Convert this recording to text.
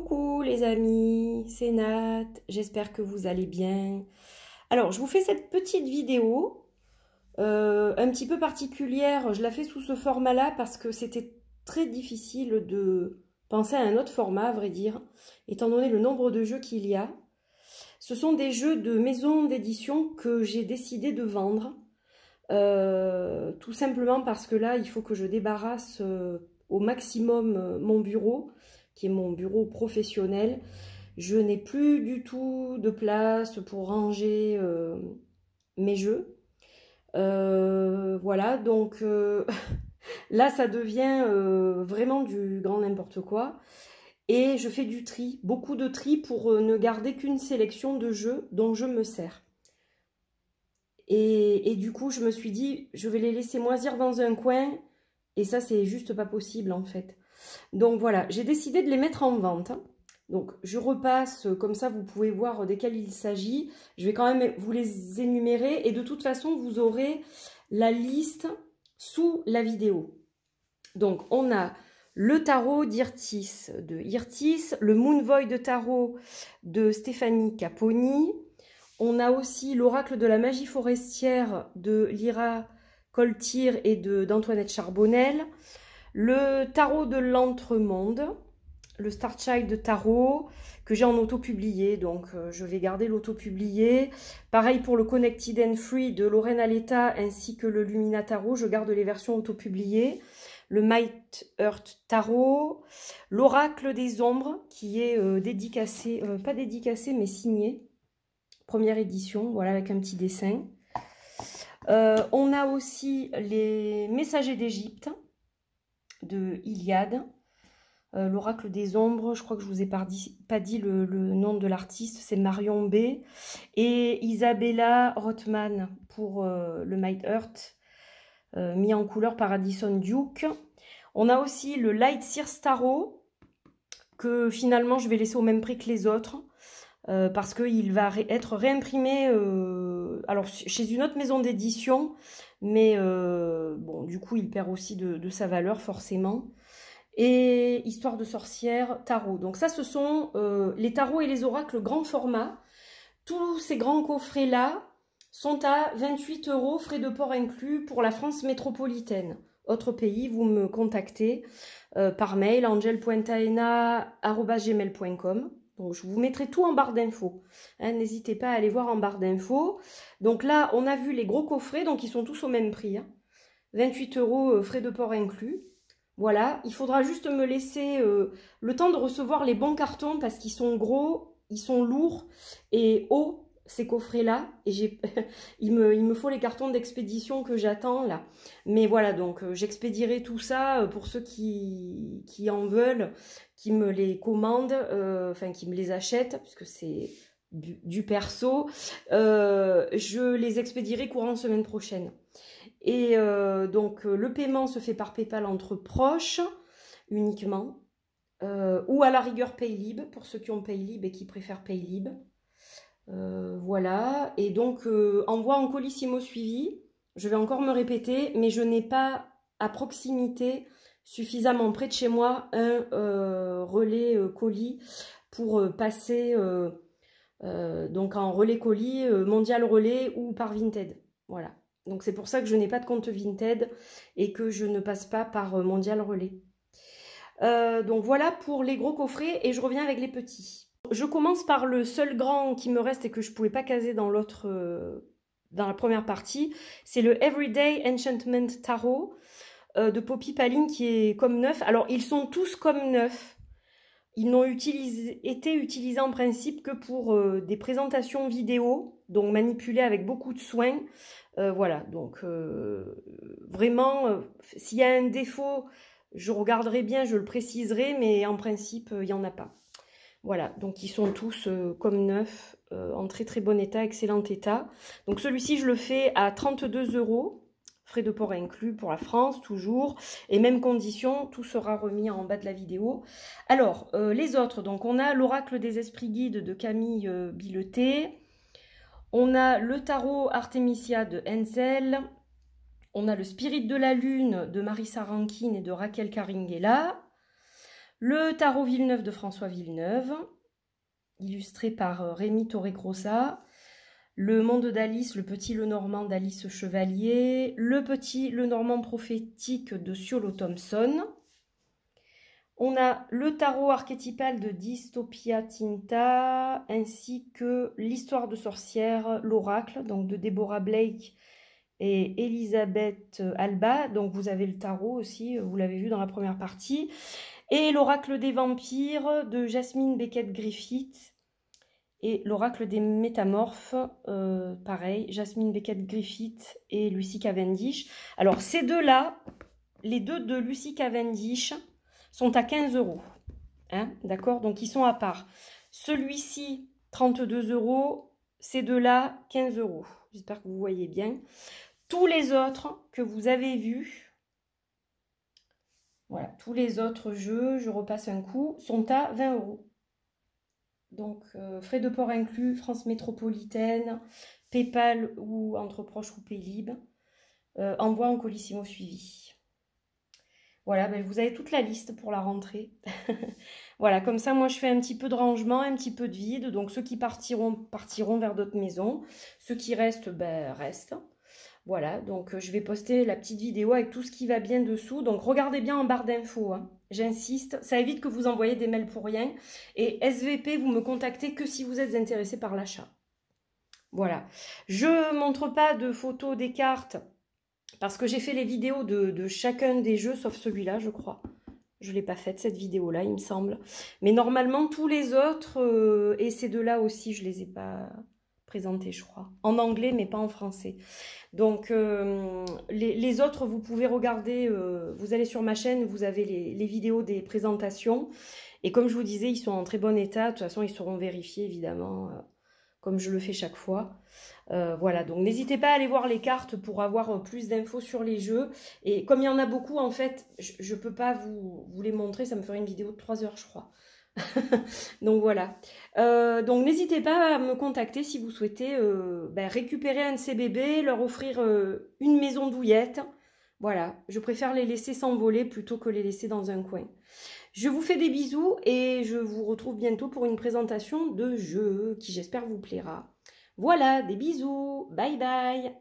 Coucou les amis, c'est Nat, j'espère que vous allez bien. Alors, je vous fais cette petite vidéo, euh, un petit peu particulière, je la fais sous ce format-là parce que c'était très difficile de penser à un autre format, à vrai dire, étant donné le nombre de jeux qu'il y a. Ce sont des jeux de maison d'édition que j'ai décidé de vendre, euh, tout simplement parce que là, il faut que je débarrasse euh, au maximum mon bureau, qui est mon bureau professionnel. Je n'ai plus du tout de place pour ranger euh, mes jeux. Euh, voilà, donc euh, là, ça devient vraiment du grand n'importe quoi. Et je fais du tri, beaucoup de tri pour ne garder qu'une sélection de jeux dont je me sers. Et, et, du coup, je me suis dit, je vais les laisser moisir dans un coin. Et ça, c'est juste pas possible en fait. Donc voilà, j'ai décidé de les mettre en vente. Donc je repasse, euh, comme ça vous pouvez voir euh, desquels il s'agit. Je vais quand même vous les énumérer et de toute façon vous aurez la liste sous la vidéo. Donc on a le tarot d'Irtis de Irtis, le Moonvoy de tarot de Stéphanie Caponi. On a aussi l'oracle de la magie forestière de Lyra Coltir et d'Antoinette Charbonnel le tarot de l'entremonde, le Star Child de tarot que j'ai en auto-publié. Donc, euh, je vais garder l'auto-publié. Pareil pour le Connected and Free de Lorraine Aleta ainsi que le Lumina Tarot. Je garde les versions auto-publiées. Le Might Earth Tarot. L'Oracle des Ombres qui est euh, dédicacé, euh, pas dédicacé, mais signé. Première édition, voilà, avec un petit dessin. on a aussi les Messagers d'Égypte de Iliade. Euh, l'oracle des ombres, je crois que je vous ai pas dit, le, nom de l'artiste, c'est Marion B. Et Isabella Rothman pour euh, le Might Earth, euh, mis en couleur par Addison Duke. On a aussi le Light Sears Tarot, que finalement je vais laisser au même prix que les autres, parce qu'il va être réimprimé alors, chez une autre maison d'édition, mais euh, bon, du coup, il perd aussi de, sa valeur, forcément. Et Histoire de sorcière, tarot. Donc ça, ce sont euh, les tarots et les oracles grand format. Tous ces grands coffrets-là sont à 28 euros, frais de port inclus, pour la France métropolitaine. Autre pays, vous me contactez euh, par mail, angel.aena.gmail.com. Donc, je vous mettrai tout en barre d'infos. Hein, n'hésitez pas à aller voir en barre d'infos. Donc là, on a vu les gros coffrets, donc ils sont tous au même prix. 28 hein. euros, euh, frais de port inclus. Voilà, il faudra juste me laisser euh, le temps de recevoir les bons cartons parce qu'ils sont gros, ils sont lourds et hauts ces coffrets-là et j'ai, il, me, il me faut les cartons d'expédition que j'attends là. Mais voilà, donc euh, j'expédierai tout ça euh, pour ceux qui, qui en veulent, qui me les commandent, euh, enfin qui me les achètent, puisque c'est du, du, perso. je les expédierai courant semaine prochaine. Et donc le paiement se fait par PayPal entre proches uniquement. ou à la rigueur Paylib pour ceux qui ont Paylib et qui préfèrent Paylib. Euh, voilà, et donc envoie euh, envoi en colissimo suivi. Je vais encore me répéter, mais je n'ai pas à proximité suffisamment près de chez moi un euh, relais colis pour passer donc en relais colis, mondial relais ou par Vinted. Voilà. Donc c'est pour ça que je n'ai pas de compte Vinted et que je ne passe pas par mondial relais. donc voilà pour les gros coffrets et je reviens avec les petits. Je commence par le seul grand qui me reste et que je pouvais pas caser dans l'autre, euh, dans la première partie. C'est le Everyday Enchantment Tarot euh, de Poppy Palin qui est comme neuf. Alors ils sont tous comme neuf. Ils n'ont été utilisés en principe que pour euh, des présentations vidéo, donc manipulés avec beaucoup de soin. voilà, donc vraiment, s'il y a un défaut, je regarderai bien, je le préciserai, mais en principe, il n'y en a pas. Voilà, donc ils sont tous euh, comme neufs, euh, en très très bon état, excellent état. Donc celui-ci, je le fais à 32 euros, frais de port inclus pour la France, toujours. Et même condition, tout sera remis en bas de la vidéo. Alors, euh, les autres, donc on a l'oracle des esprits guides de Camille Bileté. On a le tarot Artemisia de Hensel. On a le spirit de la lune de Marissa Rankin et de Raquel Caringuela. Le tarot Villeneuve de François Villeneuve, illustré par euh, Rémi Torregrossa. Le monde d'Alice, le petit le Lenormand d'Alice Chevalier. Le petit le normand prophétique de Sciolo Thompson. On a le tarot archétypal de Dystopia Tinta, ainsi que l'histoire de sorcière, l'oracle, donc de Deborah Blake et Elisabeth Alba. Donc vous avez le tarot aussi, euh, vous l'avez vu dans la première partie et l'oracle des vampires de Jasmine Beckett Griffith et l'oracle des métamorphes, euh, pareil, Jasmine Beckett Griffith et Lucy Cavendish. Alors ces deux-là, les deux de Lucy Cavendish sont à 15 euros. Hein, d'accord Donc ils sont à part. Celui-ci, 32 euros. Ces deux-là, 15 euros. J'espère que vous voyez bien. Tous les autres que vous avez vus, voilà, tous les autres jeux, je repasse un coup, sont à 20 euros. Donc, euh, frais de port inclus, France Métropolitaine, PayPal ou Entreproche ou Paylib, euh, envoi en colissimo suivi. Voilà, ben, vous avez toute la liste pour la rentrée. voilà, comme ça, moi, je fais un petit peu de rangement, un petit peu de vide. Donc, ceux qui partiront, partiront vers d'autres maisons. Ceux qui restent, ben, restent. Voilà, donc euh, je vais poster la petite vidéo avec tout ce qui va bien dessous. Donc regardez bien en barre d'infos, hein. j'insiste. Ça évite que vous envoyez des mails pour rien. Et SVP, vous me contactez que si vous êtes intéressé par l'achat. Voilà. Je ne montre pas de photos des cartes parce que j'ai fait les vidéos de, chacun des jeux, sauf celui-là, je crois. Je ne l'ai pas faite, cette vidéo-là, il me semble. Mais normalement, tous les autres, euh, et ces deux-là aussi, je les ai pas je crois. En anglais, mais pas en français. Donc, euh, les, autres, vous pouvez regarder, euh, vous allez sur ma chaîne, vous avez les, vidéos des présentations. Et comme je vous disais, ils sont en très bon état. De toute façon, ils seront vérifiés, évidemment, euh, comme je le fais chaque fois. voilà, donc n'hésitez pas à aller voir les cartes pour avoir plus d'infos sur les jeux. Et comme il y en a beaucoup, en fait, je peux pas vous, vous les montrer. Ça me ferait une vidéo de 3 heures, je crois. donc voilà. Euh, donc n'hésitez pas à me contacter si vous souhaitez euh, ben, récupérer un de ces bébés, leur offrir euh, une maison douillette. Voilà, je préfère les laisser s'envoler plutôt que les laisser dans un coin. Je vous fais des bisous et je vous retrouve bientôt pour une présentation de jeu qui j'espère vous plaira. Voilà, des bisous, bye bye